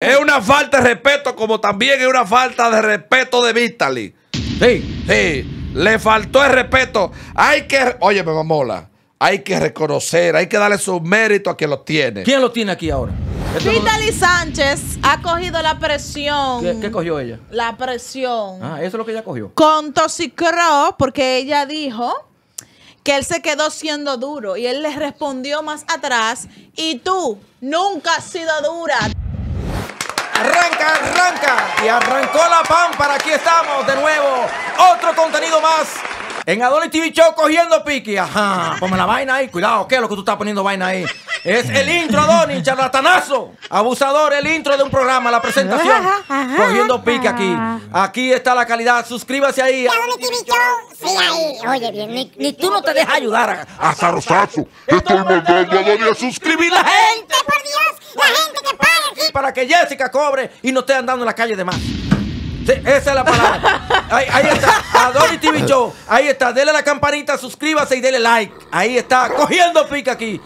Es una falta de respeto, como también es una falta de respeto de Vitali. Sí. Sí. Le faltó el respeto. Hay que. Oye, me mamola. Hay que reconocer, hay que darle su mérito a quien lo tiene. ¿Quién lo tiene aquí ahora? Vitali Sánchez ha cogido la presión. ¿Qué, cogió ella? La presión. Ah, eso es lo que ella cogió. Con Toxicro, porque ella dijo que él se quedó siendo duro y él le respondió más atrás y tú nunca has sido dura arranca, arranca. Y arrancó la para Aquí estamos de nuevo. Otro contenido más. En Adonis TV Show cogiendo piqui. Ajá. Ponme la vaina ahí. Cuidado. ¿Qué es lo que tú estás poniendo vaina ahí? Es el intro, Donny, charlatanazo. Abusador, el intro de un programa, la presentación. Cogiendo pique aquí. Aquí está la calidad. Suscríbase ahí. Sí, ahí. Oye, bien, ni, tú no te dejas ayudar a, a Estoy mandando a Donny a suscribir la gente, por Dios. La gente que paga aquí. Para que Jessica cobre y no esté andando en la calle de más. Sí, esa es la palabra. Ahí, está. Adoni TV Show. Ahí está. Dele a la campanita, suscríbase y dele like. Ahí está. Cogiendo pique aquí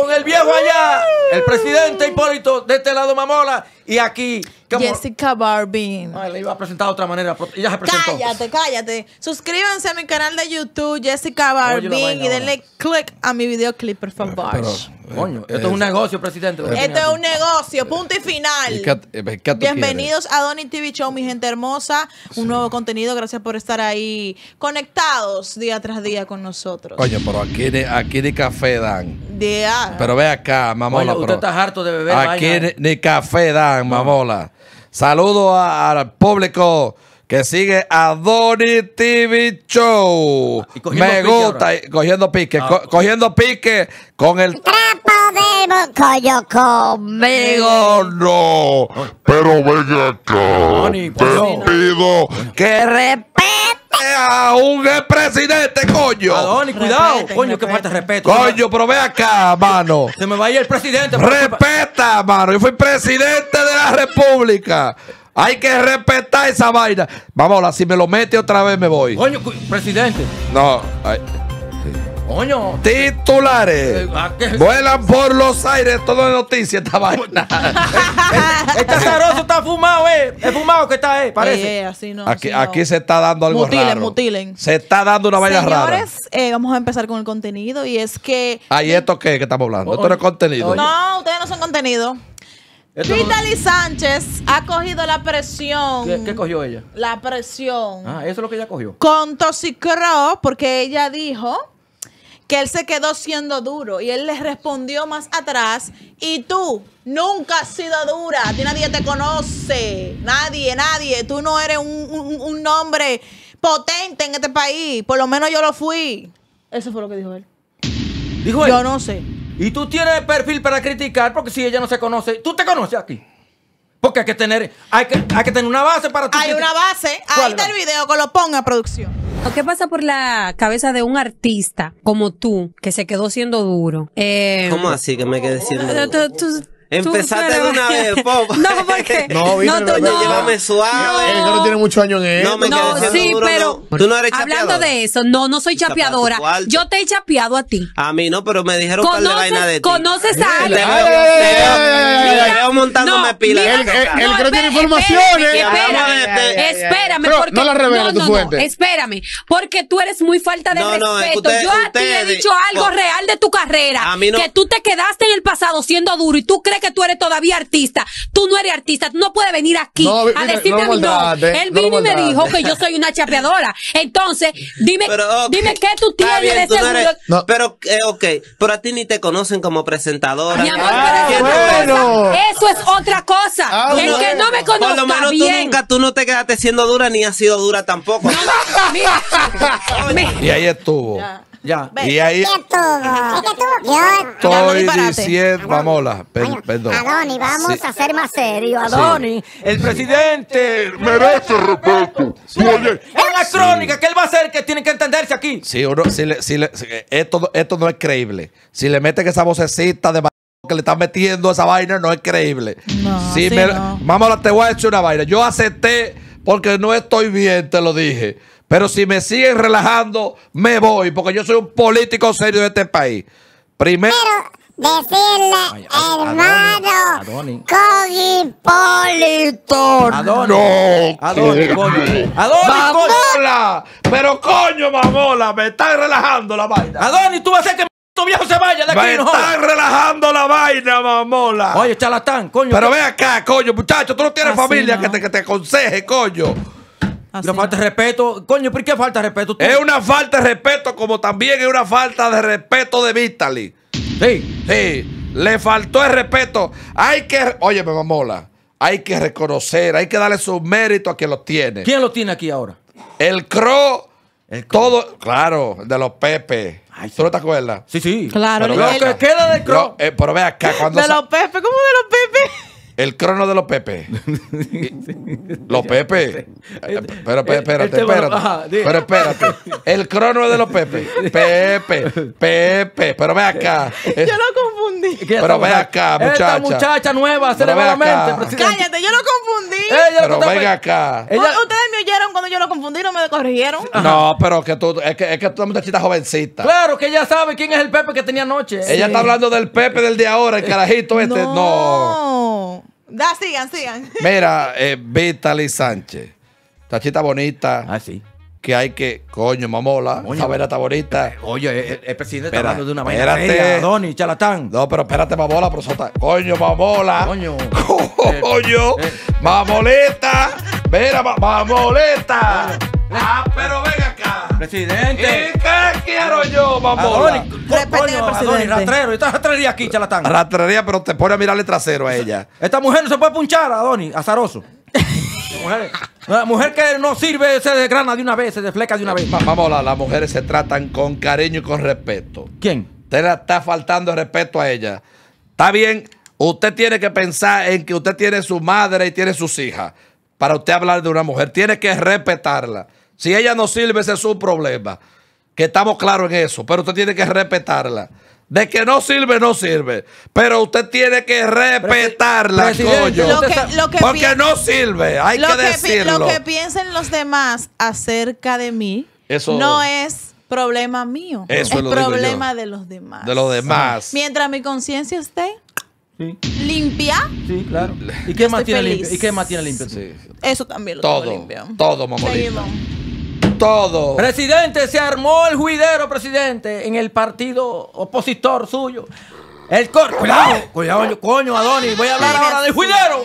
con el viejo allá, el presidente Hipólito de este lado Mamola y aquí. Jessica Barbin. Ah, le iba a presentar de otra manera. ella Cállate, cállate. Suscríbanse a mi canal de YouTube, Jessica Barbie, y denle click a mi videoclip, Clipper favor. Coño, esto es, eh, un negocio, presidente. Eh, esto es un negocio, punto y final. Eh, Bienvenidos a Donny TV Show, mi gente hermosa. Un nuevo contenido. Gracias por estar ahí conectados día tras día con nosotros. Coño, pero aquí de, café dan. Pero ve acá, mamá. usted harto de beber. Aquí de café dan. Mamola. Saludos al público que sigue a Doni TV Show. Ah, Me gusta, cogiendo pique, ah, cogiendo pique con el trapo de yo conmigo. No, pero venga acá. Pues Te pido que repente a un presidente coño. Adonis, cuidado. coño, que falta respeto. Coño, pero ve acá, mano. Se me va a ir el presidente. Respeta, mano. Yo fui presidente de la república. Hay que respetar esa vaina. Vamos, si me lo mete otra vez me voy. Coño, presidente. No. Ay. Titulares. Eh, Vuelan por los aires. Todo de noticias! esta vaina. este zaroso está fumado, eh. Es fumado que está, eh. Parece. Eh, eh, así no, aquí, se está dando algo mutilen, raro. Mutilen, Se está dando una vaina rara. Señores, vamos a empezar con el contenido. Y es que. ¿Ahí esto qué que estamos hablando? Oh, esto no es contenido. Oh, no, ustedes no son contenido. Vitaly Sánchez ha cogido la presión. ¿Qué, ¿Qué, cogió ella? La presión. Ah, eso es lo que ella cogió. Con Toxicro, porque ella dijo que él se quedó siendo duro y él le respondió más atrás, y tú nunca has sido dura, nadie te conoce, nadie, nadie, tú no eres un, un, hombre potente en este país, por lo menos yo lo fui. Eso fue lo que dijo él. Dijo él. Yo no sé. Y tú tienes perfil para criticar porque si ella no se conoce, tú te conoces aquí. Porque hay que tener, hay que, hay que tener una base para tu Hay una base. Ahí está el video que lo ponga producción. ¿Qué pasa por la cabeza de un artista como tú, que se quedó siendo duro? Eh, ¿Cómo así que me quedé siendo duro? Empezaste de una vez, Pop. No, porque. No, no, no. Llévame suave. él no tiene muchos años en él. No, sí, pero. Tú no eres Hablando de eso, no, no soy chapeadora. Yo te he chapeado a ti. A mí no, pero me dijeron que de vaina de ti. Conoces a alguien. Te montándome pilas. creo que tiene informaciones. Espérame, este- espérame. porque, no la reveles Espérame, porque tú eres muy falta de respeto. Yo a ti he dicho algo oh. real de tu carrera. Que tú te quedaste en el pasado siendo duro y tú crees que tú eres todavía artista. Tú no eres artista. Tú no puedes venir aquí a decirte a mí no. Eh, Él vino y me dijo que yo soy una chapeadora. Entonces, dime, dime qué tú tienes de pero, eh, ok, pero a ti ni te conocen como presentadora. Mi amor, pero eso es otra cosa. Ah, El que no me conoce. Por lo menos tú nunca, tú no te quedaste siendo dura ni has sido dura tampoco. No, mira. y ahí estuvo. Ya. Y ahí. Yo. Estoy diciendo, Vámonos. perdón. Adoni, vamos a ser más serio Adoni, el presidente merece respeto. Oye, es una que él va a hacer que tiene que entenderse aquí. Sí, uno, si esto, esto no es creíble. Si le meten esa vocecita de que le están metiendo esa vaina, no es creíble. No, si sí, te voy a echar una vaina. Yo acepté porque no estoy bien, te lo dije. Pero si me siguen relajando, me voy, porque yo soy un político serio de este país. Primero. Pero decirle, hermano, Adoni, Adoni. No. Adoni, coño. Adoni, coño. Pero coño, mamola, me están relajando la vaina. Adoni, tú vas a hacer que tu viejo se vaya de aquí, Me están relajando la vaina, mamola. Oye, charlatán, coño. Pero ve acá, coño, muchacho, tú no tienes familia Que, te, que te aconseje, coño. Le ah, falta de respeto. Coño, ¿por qué falta de respeto? Es una falta de respeto, como también es una falta de respeto de Vitaly Sí. Sí. Le faltó el respeto. Hay que. Oye, me mamola. Hay que reconocer, hay que darle su mérito a quien lo tiene. ¿Quién lo tiene aquí ahora? El Cro. El todo, claro, de los Pepe. ¿Tú no te acuerdas? Sí, sí. Claro, pero el, que queda del Cro. Eh, pero ve acá, cuando. De los Pepe, ¿cómo de los Pepe? El crono de los Pepe. los Pepe. Pero espérate, espérate. Pero espérate. El crono de los Pepe. Pepe, Pepe. Pero ve acá. Yo lo confundí. Pero ve acá, muchacha. Esta muchacha nueva, cerebralmente. Cállate, yo lo confundí. pero venga acá. Ustedes me oyeron cuando yo lo confundí, no me corrigieron. No, pero que tú, es que, es que tú eres muchachita jovencita. Claro, que ella sabe quién es el Pepe que tenía noche Ella está hablando del Pepe del día ahora, el eh, carajito este. no. Da, sigan, sigan. Mira, eh, Sánchez. Tachita bonita. Ah, sí. Que hay que, coño, mamola. Coño, ver, está bonita. Oye, el, presidente está hablando de una manera. Espérate. Doni charlatán. No, pero espérate, mamola, pero Coño, mamola. Coño. Coño. Eh, eh. Mamoleta. Mira, mamoleta. ah, pero venga, Presidente. ¿Y qué quiero yo, mamón? Respete rastrero. Esta rastrería aquí, chalatán Rastrería, pero te pone a mirarle trasero a ella. Esta mujer no se puede punchar, Adoni, azaroso. mujer, la mujer que no sirve se desgrana de una vez, se desfleca de una vez. Vamos, la, las mujeres se tratan con cariño y con respeto. ¿Quién? Usted está faltando respeto a ella. Está bien, usted tiene que pensar en que usted tiene su madre y tiene sus hijas. Para usted hablar de una mujer, tiene que respetarla. Si ella no sirve, ese es su problema. Que estamos claros en eso, pero usted tiene que respetarla. De que no sirve, no sirve. Pero usted tiene que respetarla, coño. porque no sirve, hay lo que, decirlo. Lo que piensen los demás acerca de mí no es problema mío. es problema de los demás. De los demás. Mientras mi conciencia esté limpia. Sí, claro. ¿Y qué, más tiene limpio? Eso también lo todo, limpio. Todo, todo, todo. Presidente, se armó el juidero, presidente, en el partido opositor suyo. El Cuidado, coño, Adonis. Voy a hablar ahora del juidero.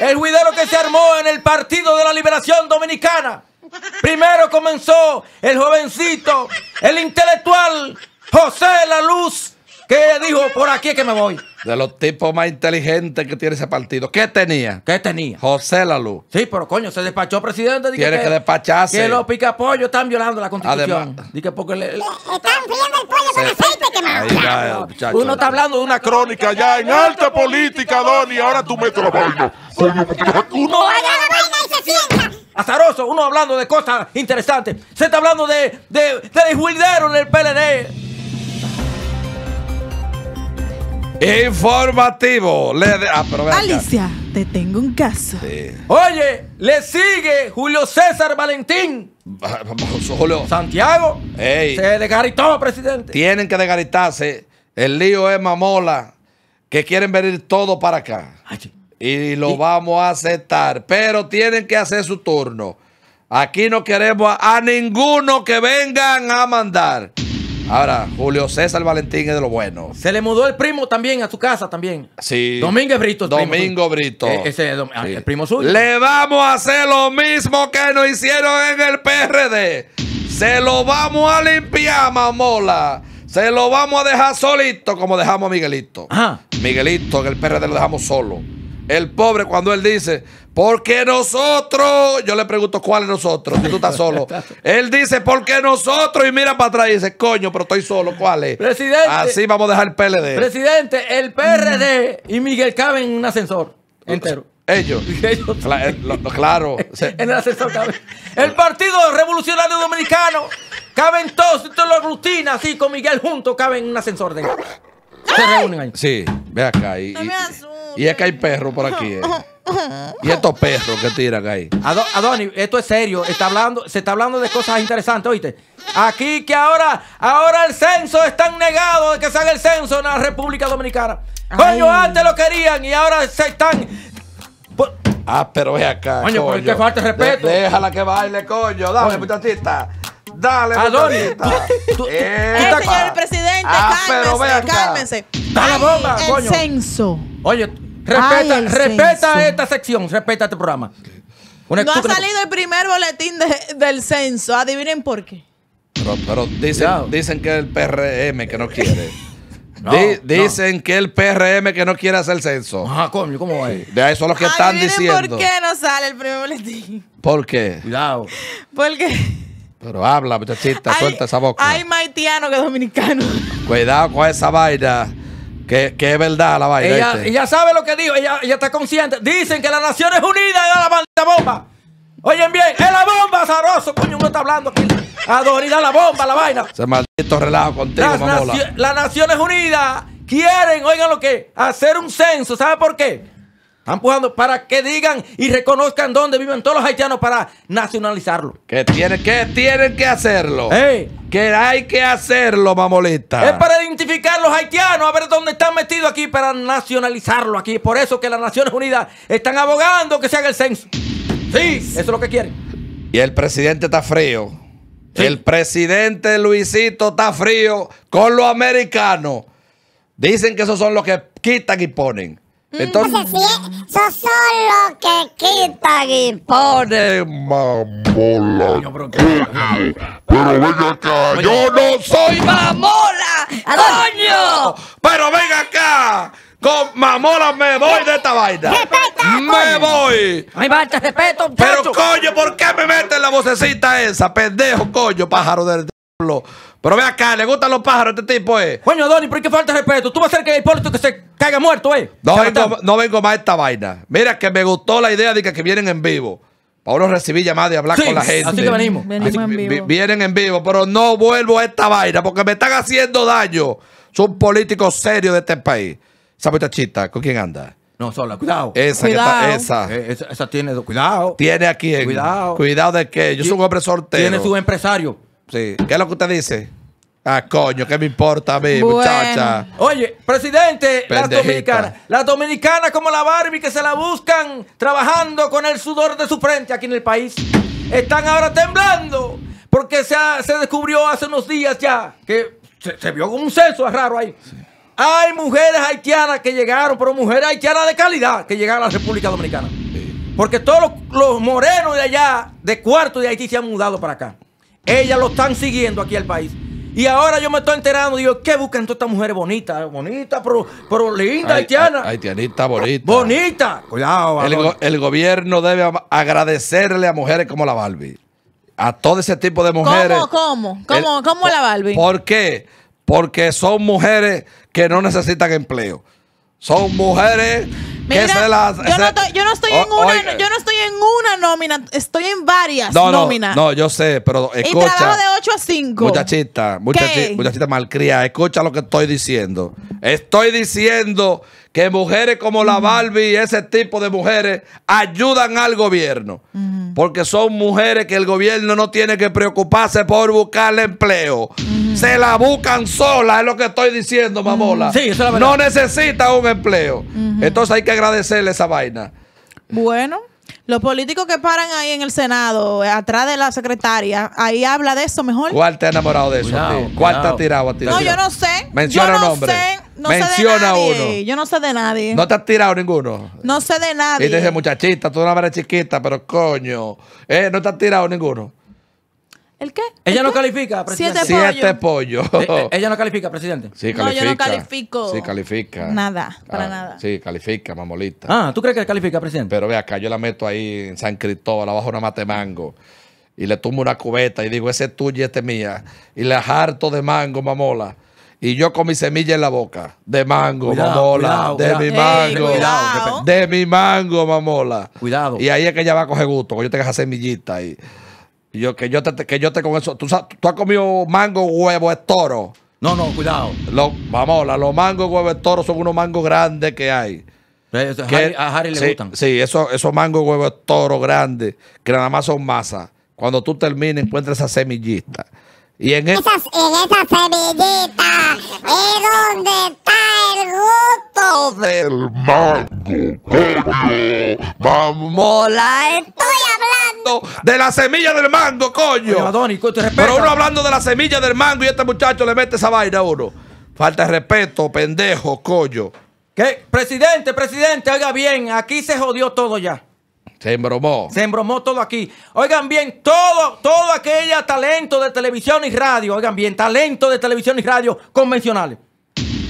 El juidero que se armó en el Partido de la Liberación Dominicana. Primero comenzó el jovencito, el intelectual José La Luz ¿Qué dijo por aquí que me voy? De los tipos más inteligentes que tiene ese partido. ¿Qué tenía? ¿Qué tenía? José Lalu. Sí, pero coño, se despachó presidente. Tiene que, que, despacharse. Que los picapollos están violando la constitución. Además. porque le, eh, están friendo el pollo con aceite quemado. Uno está hablando de una crónica ya en alta política, doni. ahora tú metes la vaina. uno la vaina y azaroso, uno hablando de cosas interesantes. Se está hablando de, de, de en el PLD. E informativo. Le ah, Alicia, te tengo un caso. Oye, le sigue Julio César Valentín. Ah, Santiago. Se desgaritó, presidente. Tienen que desgaritarse. El lío es mamola. Que quieren venir todo para acá. Ah, y lo vamos a aceptar. Pero tienen que hacer su turno. Aquí no queremos a ninguno que vengan a mandar. Ahora, Julio César Valentín es de lo bueno. Se le mudó el primo también a su casa también. Sí. Domingo Brito. E-, Domingo Brito. Ah, el primo suyo. Le vamos a hacer lo mismo que nos hicieron en el PRD. Se lo vamos a limpiar, mamola. Se lo vamos a dejar solito como dejamos a Miguelito. Ajá. Miguelito, en el PRD lo dejamos solo. El pobre cuando él dice, porque nosotros, yo le pregunto cuál es nosotros, si tú estás solo. él dice, porque nosotros, y mira para atrás y dice, coño, pero estoy solo, ¿cuál es? Presidente. Así vamos a dejar el PLD. Presidente, el mm. PRD y Miguel caben en un ascensor entero. Ellos. Eh, claro. en el ascensor El Partido Revolucionario Dominicano caben todos, usted lo aglutina así con Miguel junto, caben en un ascensor de Se reúnen ahí. Sí, ve acá. Y es que hay perros por aquí. Eh. Y estos perros que tiran ahí. Adoni, esto es serio. Está hablando, se está hablando de cosas interesantes, oíste. Aquí que ahora, ahora el censo están negado de que salga el censo en la República Dominicana. Coño, antes lo querían y ahora se están. Ah, pero ve acá. Coño, coño. que falta respeto. déjala que baile, coño. Dale, muchachita. Dale, muchachita. eh, eh señor presidente, ah, cálmese, pero Dale, bomba, el censo. Oye, Respeta, esta sección, respeta este programa. no ha salido el primer boletín del censo. Adivinen por qué. Pero, dicen, dicen, que el PRM que no quiere. dicen que el PRM que no quiere hacer censo. Ah, coño, ¿cómo va De eso son lo que están Adivinen diciendo. ¿Por qué no sale el primer boletín? ¿Por qué? Cuidado. Porque. Pero habla, muchachita, suelta esa boca. Hay maitiano que dominicano. Cuidado con esa vaina. Que, es verdad la vaina. Ella, sabe lo que dijo ella, está consciente. Dicen que las Naciones Unidas es la maldita bomba. Oyen bien, es la bomba, zaroso. Coño, uno está hablando aquí. Adorida la bomba, la vaina. Ese maldito relajo contigo, las, las Naciones Unidas quieren, oigan lo que, hacer un censo. ¿Sabe por qué? Están empujando para que digan y reconozcan dónde viven todos los haitianos para nacionalizarlo. Que tienen que, tienen que hacerlo. Que hay que hacerlo, mamolita. Es para identificar los haitianos, a ver dónde están metidos aquí para nacionalizarlo aquí. Por eso que las Naciones Unidas están abogando que se haga el censo. Sí, eso es lo que quieren. Y el presidente está frío. El presidente Luisito está frío con los americanos. Dicen que esos son los que quitan y ponen. Mm. Entonces, es, son que quita y pone mamola. Pero venga acá, yo no soy mamola, coño. Pero venga acá, con mamola me voy de esta vaina. me voy. Ay, falta respeto, Pero coño, ¿por qué me meten la vocecita esa? Pendejo, coño, pájaro del diablo. Pero ve acá, le gustan los pájaros a este tipo, eh. Coño, Donny, ¿por qué falta respeto? Tú vas a hacer que el Hipólito que se caiga muerto, eh. No vengo, más a esta vaina. Mira que me gustó la idea de que, vienen en vivo. uno recibí llamadas de hablar con la gente. Así que venimos. venimos Vienen en vivo, pero no vuelvo a esta vaina porque me están haciendo daño. Son políticos serios de este país. Esa muchachita, ¿con quién anda? No, sola, cuidado. Esa, eh, esa. esa. tiene, cuidado. Tiene aquí, cuidado. Cuidado de que yo soy un hombre sortero. Tiene su empresario. Sí. ¿Qué es lo que usted dice? Ah, coño, ¿qué me importa a mí, muchacha? Oye, presidente, las dominicanas, las dominicanas como la Barbie que se la buscan trabajando con el sudor de su frente aquí en el país, están ahora temblando porque se, descubrió hace unos días ya que se, vio con un censo raro ahí. Hay mujeres haitianas que llegaron, pero mujeres haitianas de calidad que llegaron a la República Dominicana. Porque todos los morenos de allá, de cuarto de Haití, se han mudado para acá. Ellas lo están siguiendo aquí al país. Y ahora yo me estoy enterando, digo, ¿qué buscan todas estas mujeres bonitas? Bonitas, pero, lindas, haitianas. Ay, bonitas. Haitianita, bonita. Bonita. Cuidado, el, el, gobierno debe agradecerle a mujeres como la Barbie. A todo ese tipo de mujeres. ¿Cómo, cómo? ¿Cómo, cómo la Barbie? ¿Por qué? Porque son mujeres que no necesitan empleo son mujeres. Mira, que se las, yo, no estoy, en una, yo no estoy en una nómina, estoy en varias nóminas. No, no, yo sé, pero escucha. Y trabajo de 8 a 5. Muchachita, muchachita, muchachita malcriada, escucha lo que estoy diciendo. Estoy diciendo que mujeres como la Barbie y ese tipo de mujeres ayudan al gobierno. Porque son mujeres que el gobierno no tiene que preocuparse por buscarle empleo. Se la buscan sola, es lo que estoy diciendo, mamola. no necesita un empleo. Entonces hay que agradecerle esa vaina. Bueno. Los políticos que paran ahí en el Senado, eh, atrás de la secretaria, ahí habla de eso mejor. ¿Cuál te ha enamorado de eso? ¿Cuál te ha tirado a ti? No, yo no sé. Menciona yo no nombre. no Menciona sé de uno. Yo no sé de nadie. ¿No te has tirado ninguno? No sé de nadie. Y te dice, muchachita, tú una eres chiquita, pero coño. Eh, no te has tirado ninguno. ¿El qué? Ella no califica, presidente. Siete pollos. Pollo. Eh, eh, ella no califica, presidente. Sí, califica. No, yo no califico. Sí, califica. Nada, para ah, nada. Sí, califica, mamolita. Ah, ¿tú crees que califica, presidente? Pero ve acá, yo la meto ahí en San Cristóbal, abajo una mate mango. Y le tumbo una cubeta y digo, ese es tuyo y este es mía. Y la harto de mango, mamola. Y yo con mi semilla en la boca. De mango, mamola. de mi mango. de mi mango, mamola. Cuidado. Y ahí es que ella va a coger gusto, porque yo tengo esa semillita ahí. Y yo, que yo te, que yo te con eso. ¿Tú, has comido mango, huevo, es toro. No, no, cuidado. vamos, la, los mango, huevo, toro son unos mangos grandes que hay. Eh, a Harry le gustan. Sí, esos eso mangos, huevos, toro grandes, que nada más son masa. Cuando tú termines, encuentras esa semillita. Y en, en esa semillita es donde está el gusto del mango. Vamos. La estoy hablando de la semilla del mango, coño. Pero uno hablando de la semilla del mango y este muchacho le mete esa vaina a uno. Falta de respeto, pendejo, coño. Presidente, presidente, oiga bien, aquí se jodió todo ya. Se embromó. Se embromó todo aquí. Oigan bien, todo, todo aquella talento de televisión y radio, oigan bien, talento de televisión y radio convencionales.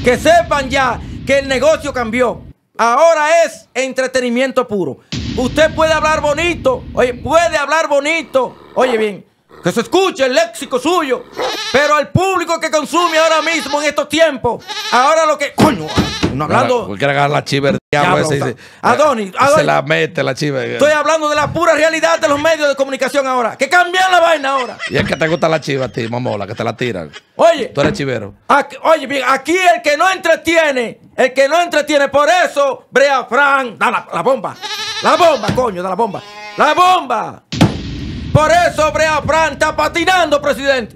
Que sepan ya que el negocio cambió. Ahora es entretenimiento puro. Usted puede hablar bonito. Oye, puede hablar bonito. Oye bien, que se escuche el léxico suyo. Pero al público que consume ahora mismo en estos tiempos, ahora lo que. Coño, no hablando. la Se la mete la chiva. Estoy hablando de la pura realidad de los medios de comunicación ahora. Que cambian la vaina ahora. Y es que te gusta la chiva a ti, mamola, que te la tiran. Oye. Tú eres chivero. oye, bien, aquí el que no entretiene, el que no entretiene, por eso, Brea Fran, da la bomba. La bomba, coño, da la bomba. La bomba. Por eso Brea Fran está patinando, presidente.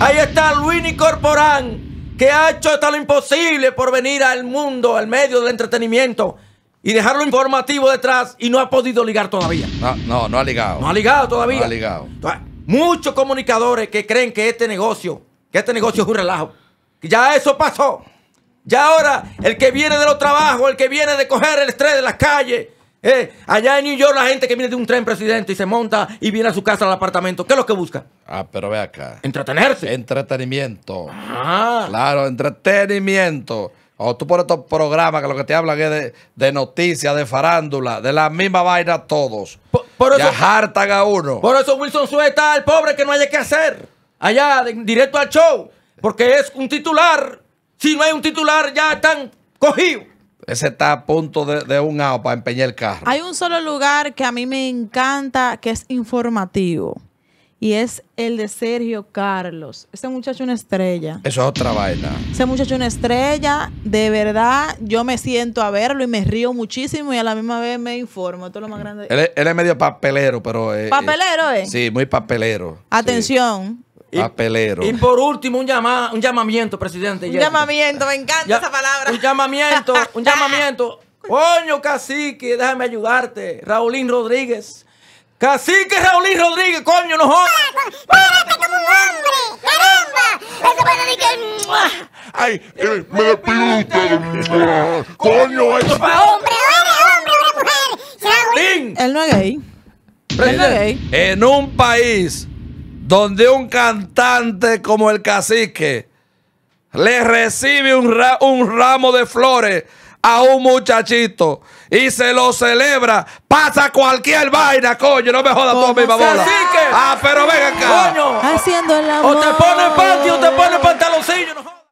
Ahí está Luini Corporán, que ha hecho hasta lo imposible por venir al mundo, al medio del entretenimiento y dejarlo informativo detrás y no ha podido ligar todavía. No, no, ha ligado. No ha ligado todavía. No ha ligado. Muchos comunicadores que creen que este negocio, que este negocio es un relajo. Ya eso pasó. Ya ahora el que viene de los trabajos, el que viene de coger el estrés de las calles, eh, allá en New York la gente que viene de un tren presidente y se monta y viene a su casa al apartamento, ¿qué es lo que busca? Ah, pero ve acá. Entretenerse. Entretenimiento. Ah. Claro, entretenimiento. O tú por estos programas que lo que te hablan es de, noticias, de farándula, de la misma vaina todos. Por, ya a uno. Por eso Wilson suelta al pobre que no haya que hacer. Allá, directo al show. Porque es un titular. Si no hay un titular, ya están cogidos. Ese está a punto de, un AO para empeñar el carro. Hay un solo lugar que a mí me encanta, que es informativo. Y es el de Sergio Carlos. Ese muchacho es una estrella. Eso es otra vaina. Ese muchacho es una estrella. De verdad, yo me siento a verlo y me río muchísimo y a la misma vez me informo. Esto es lo más grande. Él, es, medio papelero, pero... Eh, ¿Papelero, eh? eh? Sí, muy papelero. Atención. Y, por último, un, un llamamiento, presidente. Un llamamiento, me encanta esa palabra. Un llamamiento, un llamamiento. Coño, cacique, déjame ayudarte. Raulín Rodríguez. Cacique Raulín Rodríguez, coño, no jodas. ¡Párate ah, como un hombre! ¡Caramba! Eso decir que... ¡Ay! Eh, ¡Me despido de ustedes! ¡Coño! Es... ¡Hombre, hombre, hombre, mujer! ¡Raulín! Él no es gay. Él no es gay. En un país donde un cantante como el cacique le recibe un, ramo de flores a un muchachito y se lo celebra, pasa cualquier vaina, coño, no me jodas tú a mi ¡Cacique! Ah, pero venga acá. Coño. Haciendo el amor. O te pone panty o te pone pantaloncillo. No